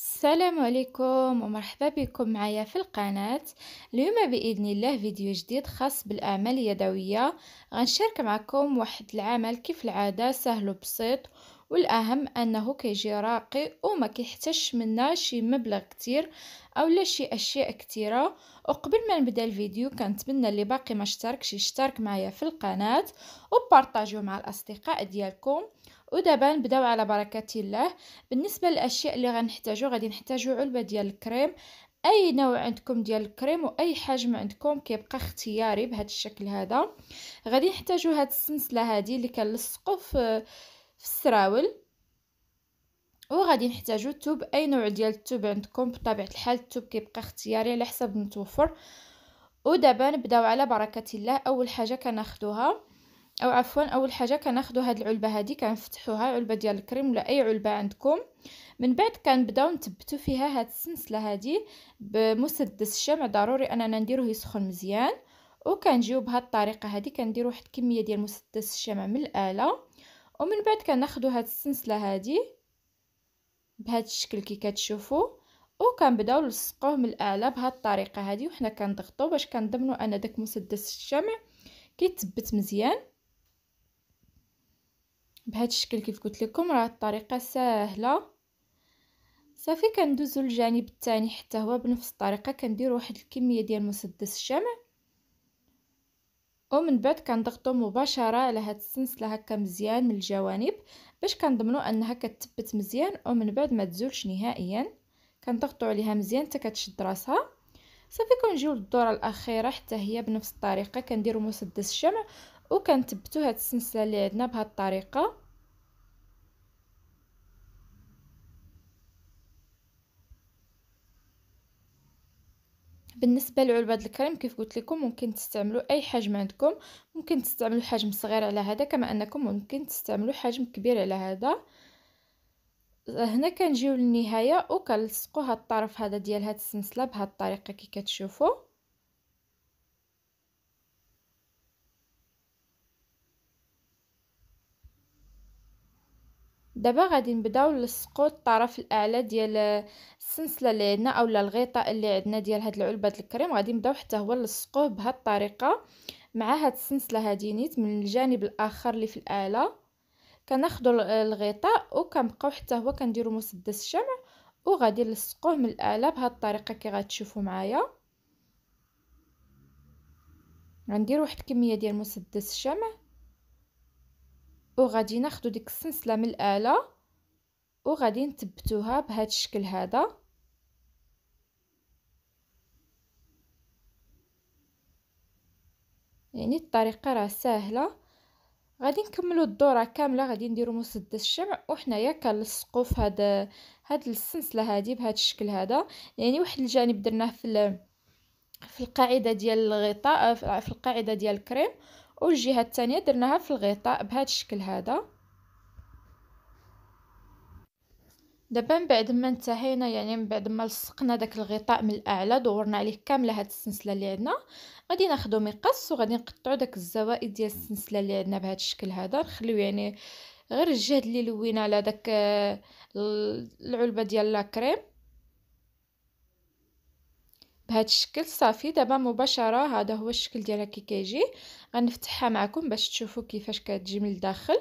السلام عليكم ومرحبا بكم معايا في القناة اليوم بإذن الله فيديو جديد خاص بالأعمال اليدوية غنشارك معكم واحد العمل كيف العادة سهل وبسيط والأهم أنه كيجي راقي وما كيحتاجش منا شي مبلغ كتير أولا شي أشياء كتيرة وقبل ما نبدا الفيديو كنتمنى اللي باقي ما اشتركش يشترك معايا في القناة وبارطاجيو مع الأصدقاء ديالكم ودابا نبداو على بركه الله بالنسبه للاشياء اللي غنحتاجو غادي نحتاجو علبه ديال الكريم اي نوع عندكم ديال الكريم واي حجم عندكم كيبقى اختياري بهذا الشكل هذا غادي نحتاجو هاد السنسله هذه اللي كنلصقو في السراول وغادي نحتاجو توب اي نوع ديال التوب عندكم بطبيعه الحال التوب كيبقى اختياري على حسب المتوفر ودابا نبداو على بركه الله اول حاجه كناخدوها او عفوا اول حاجه كناخذوا هاد العلبه هادي كنفتحوها علبه ديال الكريم ولا اي علبه عندكم من بعد كنبداو نثبتوا فيها هاد السنسله هادي بمسدس الشمع ضروري اننا نديروه يسخن مزيان وكنجيو بهاد الطريقه هادي كندير واحد الكميه ديال مسدس الشمع من الاله ومن بعد كناخذوا هاد السنسله هادي بهاد الشكل كي كتشوفوا وكنبداو نلصقوه من الاله بهاد الطريقه هادي وحنا كنضغطو باش كنضمنوا ان داك مسدس الشمع كيتثبت مزيان بهذا الشكل كيف قلت لكم راه الطريقه سهله صافي كندوزو للجانب الثاني حتى هو بنفس الطريقه كندير واحد الكميه ديال مسدس الشمع ومن بعد كنضغطو مباشره على هاد السلسله هكا مزيان من الجوانب باش كنضمنوا انها كتثبت مزيان ومن بعد ما تزولش نهائيا كنضغطوا عليها مزيان حتى كتشد راسها صافي كنجيو للدوره الاخيره حتى هي بنفس الطريقه كنديروا مسدس الشمع وكنثبتوا هاد السلسله اللي عندنا بهاد الطريقه بالنسبه لعلبه الكريم كيف قلت لكم ممكن تستعملوا اي حجم عندكم ممكن تستعملوا حجم صغير على هذا كما انكم ممكن تستعملوا حجم كبير على هذا هنا كنجيو للنهايه وكنلصقوا هاد الطرف هذا ديال هاد السلسله بهاد الطريقه كي كتشوفوا دابا غادي نبداو نلصقو الطرف الاعلى ديال السنسله اللي عندنا اولا الغطاء اللي عندنا ديال هاد العلبه الكريم غادي نبداو حتى هو نلصقوه بهاد الطريقه مع هاد السنسله هادي نيت من الجانب الاخر اللي في الاعلى كناخذوا الغطاء وكنبقاو حتى هو كنديروا مسدس الشمع وغادي نلصقوه من الاعلى بهاد الطريقه كي غتشوفوا معايا غندير واحد الكميه ديال مسدس الشمع وغادي ناخدو ديك السنسله من الاله وغادي نثبتوها بهذا الشكل هذا يعني الطريقه راه سهله غادي نكملو الدوره كامله غادي نديرو مسدس الشمع وحنايا كنلصقو في هذا هاد السنسله هذه بهاد الشكل هذا يعني واحد الجانب درناه في في القاعده ديال الغطاء في القاعده ديال الكريم والجهه الثانيه درناها في الغطاء بهذا الشكل هذا دابا من بعد ما انتهينا يعني من بعد ما لصقنا داك الغطاء من الاعلى دورنا عليه كامله هاد السلسله اللي عندنا غادي ناخدو مقص وغادي نقطعو داك الزوائد ديال السلسله اللي عندنا بهذا الشكل هذا نخليو يعني غير الجهد اللي لوينا على داك آه، العلبه ديال لا كريم بهذا الشكل صافي دابا مباشره هذا هو الشكل ديالها كي كيجي غنفتحها معكم باش تشوفوا كيفاش كتجي من الداخل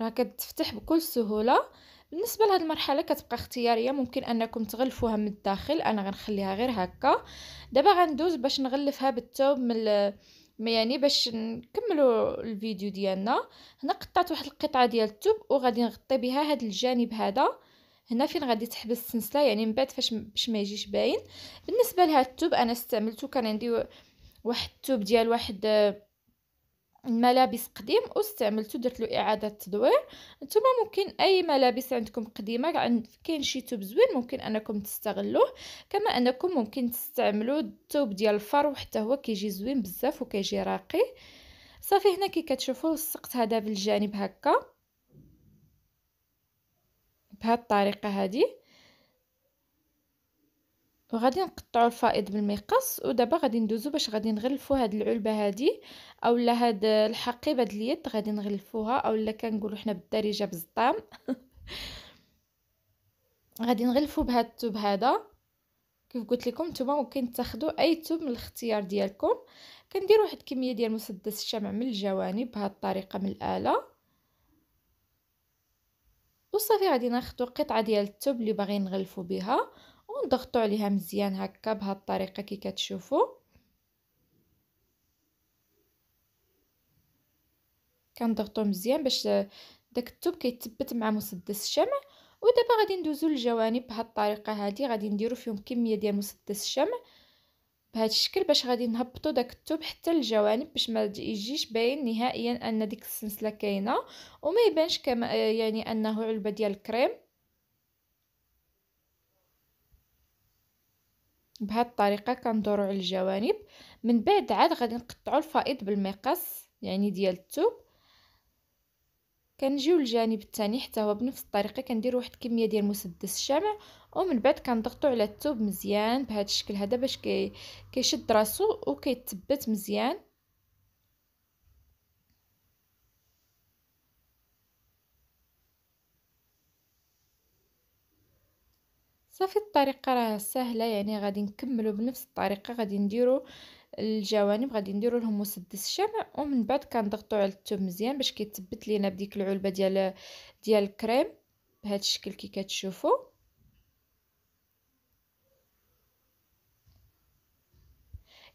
راه كتفتح بكل سهوله بالنسبه لهاد المرحله كتبقى اختياريه ممكن انكم تغلفوها من الداخل انا غنخليها غير هكا دابا غندوز باش نغلفها بالثوب من يعني باش نكملوا الفيديو ديالنا هنا قطعت واحد القطعه ديال الثوب وغادي نغطي بها هاد الجانب هذا هنا فين غادي تحبس السنسله يعني من بعد فاش باش ما يجيش باين بالنسبه لهاد التوب انا استعملته كان عندي واحد التوب ديال واحد آه، الملابس قديم واستعملته درت له اعاده تدوير نتوما ممكن اي ملابس عندكم قديمه عند كاين شي توب زوين ممكن انكم تستغلوه كما انكم ممكن تستعملوا التوب ديال الفرو حتى هو كيجي زوين بزاف وكيجي راقي صافي هنا كي كتشوفوا لصقت هذا بالجانب هكا الطريقه هذه وغادي نقطعوا الفائض بالمقص ودابا غادي ندوزو باش غادي نغلفوا هاد العلبه هادي اولا هاد الحقيبه د اليد غادي نغلفوها اولا كنقولوا حنا بالدارجه بالزطام غادي نغلفوا بهاد الثوب هذا كيف قلت لكم نتوما ممكن تاخذوا اي ثوب من الاختيار ديالكم كندير واحد الكميه ديال مسدس الشمع من الجوانب بهاد الطريقه من الاله وصافي غادي ناخدو قطعه ديال الثوب اللي باغيين نغلفو بها ونضغطو عليها مزيان هكا بهاد الطريقه كي كتشوفوا كنضغطو مزيان باش داك الثوب كيتثبت مع مسدس الشمع ودابا غادي ندوزو للجوانب بهاد الطريقه هذه غادي نديرو فيهم كميه ديال مسدس الشمع بهذا الشكل باش غادي نهبطوا داك الثوب حتى للجوانب باش ما يجيش باين نهائيا ان ديك السلسله كاينه وما يبانش كما آه، يعني انه علبه ديال الكريم بهذه الطريقه كندوروا على الجوانب من بعد عاد غادي نقطعوا الفائض بالمقص يعني ديال الثوب كنجيو للجانب الثاني حتى هو بنفس الطريقه كندير واحد الكميه ديال مسدس الشمع ومن بعد كنضغطو على الثوب مزيان بهذا الشكل هذا باش كي كيشد راسو وكيتثبت مزيان صافي الطريقه راه سهله يعني غادي نكملو بنفس الطريقه غادي نديرو الجوانب غادي نديروا لهم مسدس الشمع ومن بعد كنضغطو على الثوب مزيان باش كيتثبت لينا بديك العلبه ديال ديال الكريم بهذا الشكل كي كتشوفوا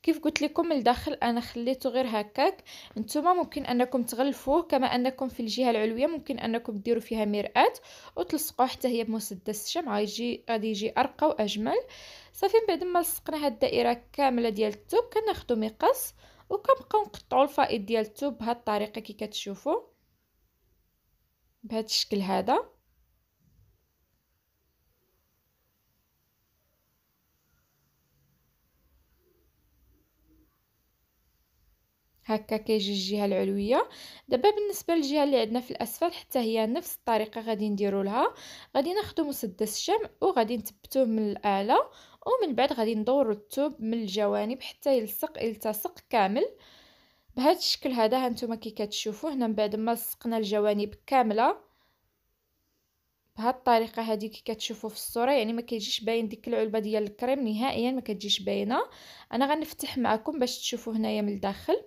كيف قلت لكم الداخل انا خليته غير هكاك نتوما ممكن انكم تغلفوه كما انكم في الجهه العلويه ممكن انكم ديروا فيها مرآة وتلصقوه حتى هي بمسدس الشمع غيجي غادي يجي ارقى واجمل صافي من بعد ما لصقنا هاد الدائره كامله ديال الثوب كناخذوا مقص وكنبقاو نقطعوا الفائض ديال الثوب بهاد الطريقه كي كتشوفوا بهاد الشكل هذا هكا كيجي الجهه العلويه دابا بالنسبه للجهه اللي عندنا في الاسفل حتى هي نفس الطريقه غادي نديرو لها غادي ناخذ مسدس الشمع وغادي نثبتوه من الاله ومن بعد غادي ندورو الثوب من الجوانب حتى يلصق يلتصق كامل بهذا الشكل هذا هانتوما كي كتشوفوا هنا من بعد ما لصقنا الجوانب كامله بهاد الطريقه هذه كي كتشوفوا في الصوره يعني ما كيجيش باين ديك العلبه ديال الكريم نهائيا ما كتجيش باينه انا غنفتح معكم باش تشوفوا هنايا من الداخل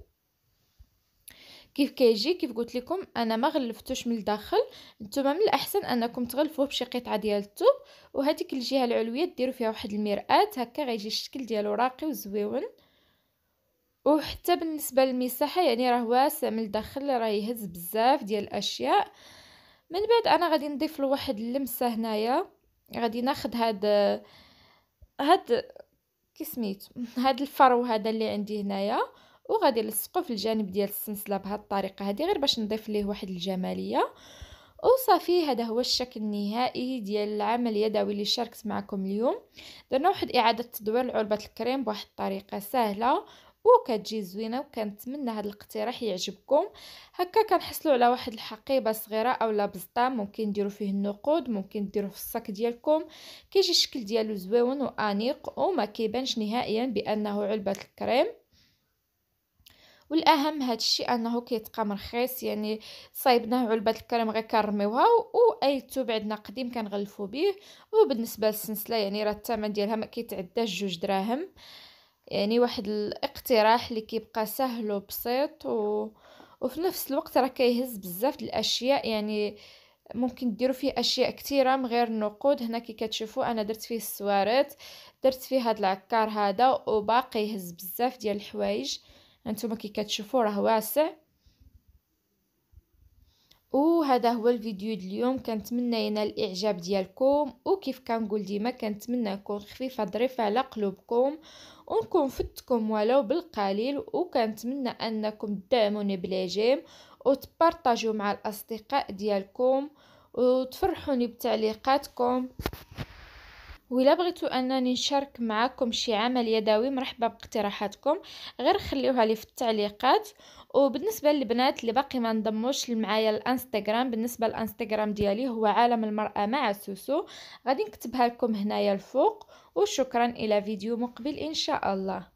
كيف كيجي كيف قلت لكم انا ما غلفتوش من الداخل نتوما من الاحسن انكم تغلفوه بشي قطعه ديال الثوب وهذيك الجهه العلويه ديروا فيها واحد المرآه هكا غيجي الشكل ديالو راقي وزويون وحتى بالنسبه للمساحه يعني راه واسع من الداخل راه يهز بزاف ديال الاشياء من بعد انا غادي نضيف له واحد اللمسه هنايا غادي ناخذ هاد هاد كي سميت هاد الفرو هذا اللي عندي هنايا وغادي نلصقو في الجانب ديال السلسله بهذه الطريقه هذه غير باش نضيف ليه واحد الجماليه وصافي هذا هو الشكل النهائي ديال العمل اليدوي اللي شاركت معكم اليوم درنا واحد اعاده تدوير لعلبه الكريم بواحد الطريقه سهله وكتجي زوينه وكنتمنى هذا الاقتراح يعجبكم هكا كنحصلوا على واحد الحقيبه صغيره اولا بزطام ممكن ديروا فيه النقود ممكن ديروه في الصاك ديالكم كيجي الشكل ديالو زويون وانيق وما كيبانش نهائيا بانه علبه الكريم والاهم هذا الشيء انه كيتقام رخيص يعني صايبناه علبه الكريم غير كنرميوها واي ثوب عندنا قديم كنغلفو به وبالنسبه للسلسله يعني راه الثمن ديالها ما كيتعداش جوج دراهم يعني واحد الاقتراح اللي كيبقى سهل وبسيط و... وفي نفس الوقت راه كيهز بزاف الاشياء يعني ممكن ديروا فيه اشياء كثيره من غير النقود هنا كي كتشوفوا انا درت فيه السوارت درت فيه هذا العكار هذا وباقي يهز بزاف ديال الحوايج انتم كي كتشوفوا راه واسع وهذا هو الفيديو اليوم كنتمنى ينال الاعجاب ديالكم وكيف كنقول ديما كنتمنى نكون خفيفه ظريفه على قلوبكم ونكون فدتكم ولو بالقليل وكنتمنى انكم تدعموني بلاجيم وتبارطاجيو مع الاصدقاء ديالكم وتفرحوني بتعليقاتكم الا بغيتو انني نشارك معكم شي عمل يدوي مرحبا باقتراحاتكم غير خليوها لي في التعليقات وبالنسبه للبنات اللي باقي ما انضموش معايا الانستغرام بالنسبه للانستغرام ديالي هو عالم المراه مع سوسو غادي نكتبها لكم هنايا الفوق وشكرا الى فيديو مقبل ان شاء الله